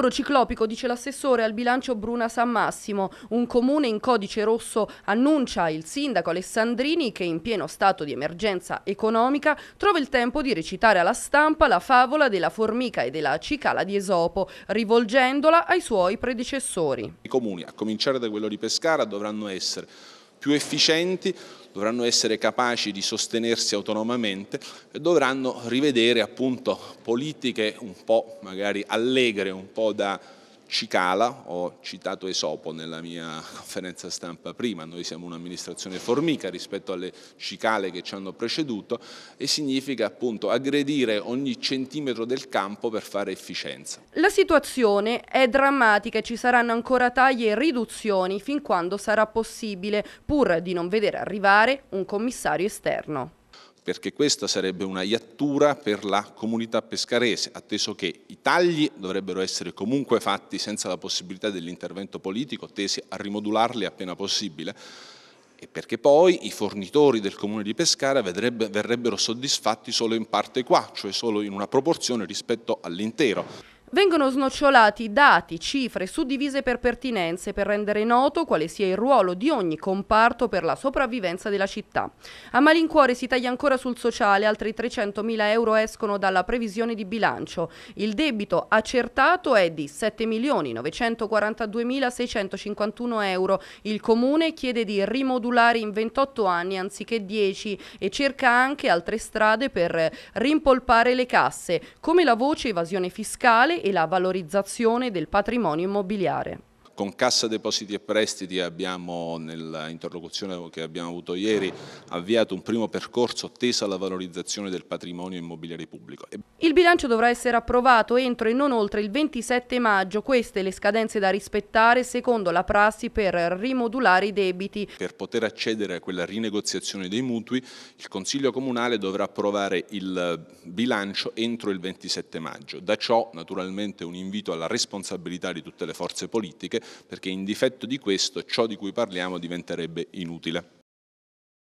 lavoro ciclopico, dice l'assessore al bilancio Bruna San Massimo. Un comune in codice rosso annuncia il sindaco Alessandrini che in pieno stato di emergenza economica trova il tempo di recitare alla stampa la favola della formica e della cicala di Esopo, rivolgendola ai suoi predecessori. I comuni, a cominciare da quello di Pescara, dovranno essere più efficienti, dovranno essere capaci di sostenersi autonomamente e dovranno rivedere appunto politiche un po' magari allegre, un po' da cicala, ho citato Esopo nella mia conferenza stampa prima, noi siamo un'amministrazione formica rispetto alle cicale che ci hanno preceduto e significa appunto aggredire ogni centimetro del campo per fare efficienza. La situazione è drammatica e ci saranno ancora tagli e riduzioni fin quando sarà possibile, pur di non vedere arrivare un commissario esterno perché questa sarebbe una iattura per la comunità pescarese, atteso che i tagli dovrebbero essere comunque fatti senza la possibilità dell'intervento politico, tesi a rimodularli appena possibile, e perché poi i fornitori del comune di Pescara verrebbero soddisfatti solo in parte qua, cioè solo in una proporzione rispetto all'intero. Vengono snocciolati dati, cifre suddivise per pertinenze per rendere noto quale sia il ruolo di ogni comparto per la sopravvivenza della città. A malincuore si taglia ancora sul sociale, altri 300.000 euro escono dalla previsione di bilancio. Il debito accertato è di 7.942.651 euro. Il Comune chiede di rimodulare in 28 anni anziché 10 e cerca anche altre strade per rimpolpare le casse, come la voce evasione fiscale e la valorizzazione del patrimonio immobiliare. Con Cassa Depositi e Prestiti abbiamo, nell'interlocuzione che abbiamo avuto ieri, avviato un primo percorso teso alla valorizzazione del patrimonio immobiliare pubblico. Il bilancio dovrà essere approvato entro e non oltre il 27 maggio, queste le scadenze da rispettare secondo la prassi per rimodulare i debiti. Per poter accedere a quella rinegoziazione dei mutui, il Consiglio Comunale dovrà approvare il bilancio entro il 27 maggio. Da ciò naturalmente un invito alla responsabilità di tutte le forze politiche perché in difetto di questo ciò di cui parliamo diventerebbe inutile.